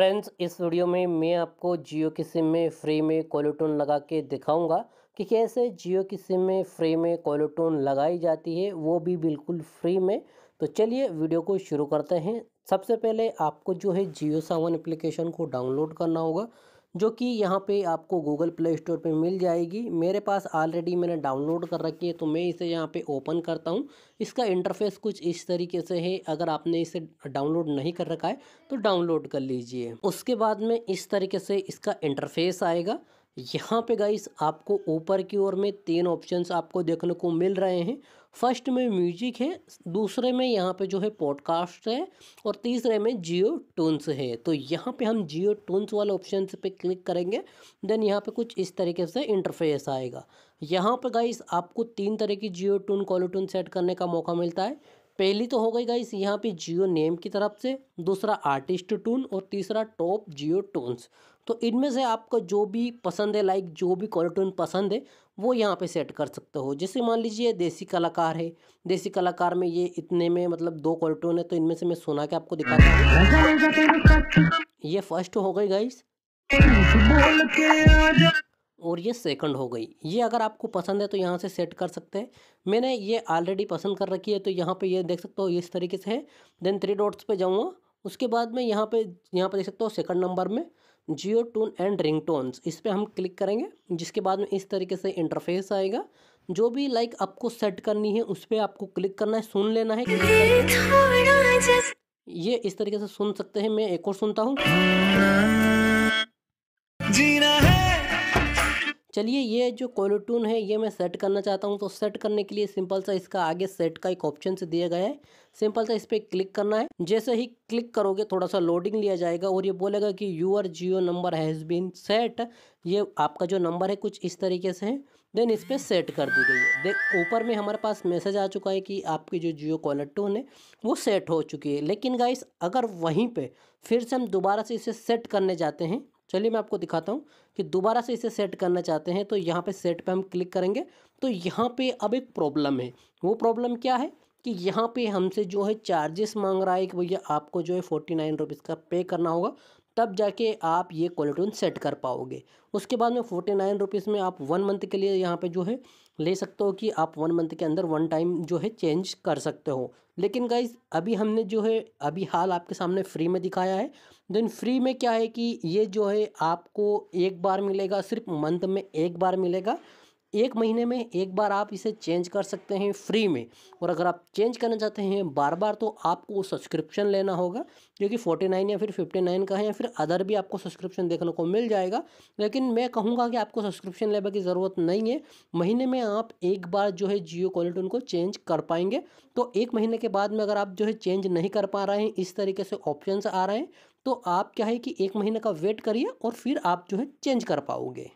friends इस video में मैं आपको जियो की सिम में फ्री में कॉलोटोन लगा के दिखाऊंगा कि कैसे जियो की सिम में फ्री में कॉलोटोन लगाई जाती है वो भी बिल्कुल फ्री में तो चलिए वीडियो को शुरू करते हैं सबसे पहले आपको जो है जियो सावन एप्लीकेशन को डाउनलोड करना होगा जो कि यहाँ पे आपको गूगल प्ले स्टोर पे मिल जाएगी मेरे पास ऑलरेडी मैंने डाउनलोड कर रखी है तो मैं इसे यहाँ पे ओपन करता हूँ इसका इंटरफेस कुछ इस तरीके से है अगर आपने इसे डाउनलोड नहीं कर रखा है तो डाउनलोड कर लीजिए उसके बाद में इस तरीके से इसका इंटरफेस आएगा यहाँ पे गाइस आपको ऊपर की ओर में तीन ऑप्शंस आपको देखने को मिल रहे हैं फर्स्ट में म्यूजिक है दूसरे में यहाँ पे जो है पॉडकास्ट है और तीसरे में जियो टून्स है तो यहाँ पे हम जियो टून्स वाले ऑप्शन पे क्लिक करेंगे देन यहाँ पे कुछ इस तरीके से इंटरफेस आएगा यहाँ पे गाइस आपको तीन तरह की जियो टून कॉलोटून सेट करने का मौका मिलता है पहली तो हो गई गाइस यहाँ पे जियो नेम की तरफ से दूसरा आर्टिस्ट टून और तीसरा टॉप जियो टून्स तो इनमें से आपको जो भी पसंद है लाइक जो भी कॉलर टून पसंद है वो यहाँ पे सेट कर सकते हो जैसे मान लीजिए देसी कलाकार है देसी कलाकार में ये इतने में मतलब दो कॉलर टून है तो इनमें से मैं सुना के आपको दिखा दूँ ये फर्स्ट हो गई गाइस और ये सेकंड हो गई ये अगर आपको पसंद है तो यहाँ से सेट कर सकते हैं मैंने ये ऑलरेडी पसंद कर रखी है तो यहाँ पे ये देख सकते हो इस तरीके से है देन थ्री डॉट्स पे जाऊँगा उसके बाद में यहाँ पे यहाँ पे देख सकते हो सेकंड नंबर में Jio tune and ring tones इस पर हम क्लिक करेंगे जिसके बाद में इस तरीके से इंटरफेस आएगा जो भी लाइक आपको सेट करनी है उस पर आपको क्लिक करना है सुन लेना है ये इस तरीके से सुन सकते हैं मैं एक और सुनता हूँ चलिए ये जो कोलोटून है ये मैं सेट करना चाहता हूँ तो सेट करने के लिए सिंपल सा इसका आगे सेट का एक ऑप्शन से दिया गया है सिंपल सा इस पर क्लिक करना है जैसे ही क्लिक करोगे थोड़ा सा लोडिंग लिया जाएगा और ये बोलेगा कि your Jio number has been set ये आपका जो नंबर है कुछ इस तरीके से है देन इस पर सेट कर दी गई है देख ऊपर में हमारे पास मैसेज आ चुका है कि आपकी जो जियो कॉलर है वो सेट हो चुकी है लेकिन गाइस अगर वहीं पर फिर से हम दोबारा से इसे सेट करने जाते हैं चलिए मैं आपको दिखाता हूँ कि दोबारा से इसे सेट करना चाहते हैं तो यहाँ पे सेट पे हम क्लिक करेंगे तो यहाँ पे अब एक प्रॉब्लम है वो प्रॉब्लम क्या है कि यहाँ पे हमसे जो है चार्जेस मांग रहा है कि भैया आपको जो है फोर्टी नाइन रुपीज़ का पे करना होगा तब जाके आप ये क्वालिटून सेट कर पाओगे उसके बाद में फोर्टी नाइन रुपीज़ में आप वन मंथ के लिए यहाँ पे जो है ले सकते हो कि आप वन मंथ के अंदर वन टाइम जो है चेंज कर सकते हो लेकिन गाइज अभी हमने जो है अभी हाल आपके सामने फ्री में दिखाया है देन फ्री में क्या है कि ये जो है आपको एक बार मिलेगा सिर्फ मंथ में एक बार मिलेगा एक महीने में एक बार आप इसे चेंज कर सकते हैं फ्री में और अगर आप चेंज करना चाहते हैं बार बार तो आपको सब्सक्रिप्शन लेना होगा क्योंकि फोर्टी नाइन या फिर फिफ्टी नाइन का है या फिर अदर भी आपको सब्सक्रिप्शन देखने को मिल जाएगा लेकिन मैं कहूँगा कि आपको सब्सक्रिप्शन लेने की ज़रूरत नहीं है महीने में आप एक बार जो है जियो क्वालिटी उनको चेंज कर पाएंगे तो एक महीने के बाद में अगर आप जो है चेंज नहीं कर पा रहे हैं इस तरीके से ऑप्शन आ रहे हैं तो आप क्या है कि एक महीने का वेट करिए और फिर आप जो है चेंज कर पाओगे